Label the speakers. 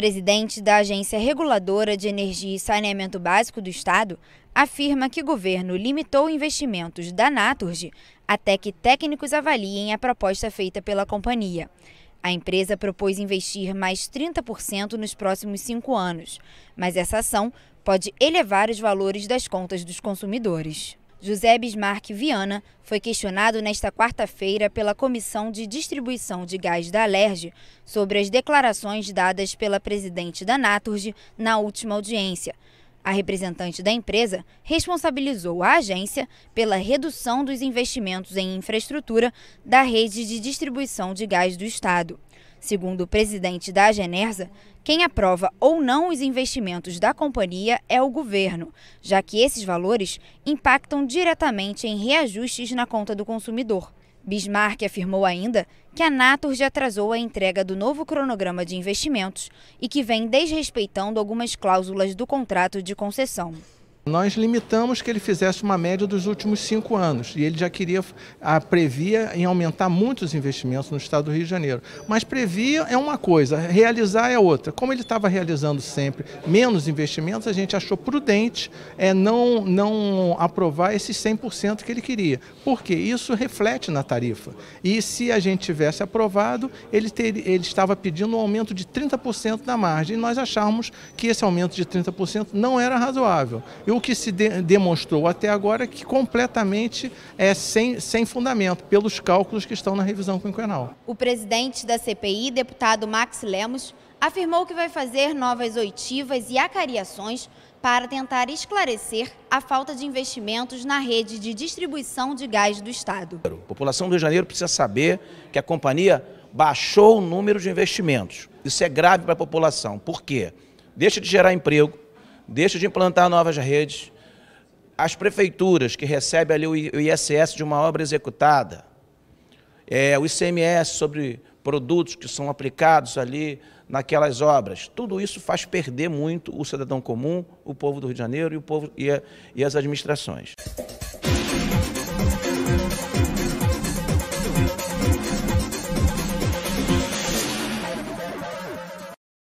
Speaker 1: Presidente da Agência Reguladora de Energia e Saneamento Básico do Estado, afirma que o governo limitou investimentos da Naturgy até que técnicos avaliem a proposta feita pela companhia. A empresa propôs investir mais 30% nos próximos cinco anos, mas essa ação pode elevar os valores das contas dos consumidores. José Bismarck Viana foi questionado nesta quarta-feira pela Comissão de Distribuição de Gás da Alerj sobre as declarações dadas pela presidente da Naturgy na última audiência. A representante da empresa responsabilizou a agência pela redução dos investimentos em infraestrutura da rede de distribuição de gás do Estado. Segundo o presidente da Genersa, quem aprova ou não os investimentos da companhia é o governo, já que esses valores impactam diretamente em reajustes na conta do consumidor. Bismarck afirmou ainda que a já atrasou a entrega do novo cronograma de investimentos e que vem desrespeitando algumas cláusulas do contrato de concessão.
Speaker 2: Nós limitamos que ele fizesse uma média dos últimos cinco anos e ele já queria, a, ah, previa em aumentar muitos investimentos no estado do Rio de Janeiro. Mas previa é uma coisa, realizar é outra. Como ele estava realizando sempre menos investimentos, a gente achou prudente é, não, não aprovar esses 100% que ele queria, porque isso reflete na tarifa. E se a gente tivesse aprovado, ele, ter, ele estava pedindo um aumento de 30% da margem e nós achávamos que esse aumento de 30% não era razoável. E o o que se de demonstrou até agora é que completamente é sem, sem fundamento, pelos cálculos que estão na revisão quinquenal.
Speaker 1: O presidente da CPI, deputado Max Lemos, afirmou que vai fazer novas oitivas e acariações para tentar esclarecer a falta de investimentos na rede de distribuição de gás do Estado. A
Speaker 3: população do Rio de Janeiro precisa saber que a companhia baixou o número de investimentos. Isso é grave para a população. Por quê? Deixa de gerar emprego, deixa de implantar novas redes. As prefeituras que recebem ali o ISS de uma obra executada, é, o ICMS sobre produtos que são aplicados ali naquelas obras. Tudo isso faz perder muito o cidadão comum, o povo do Rio de Janeiro e, o povo, e, a, e as administrações.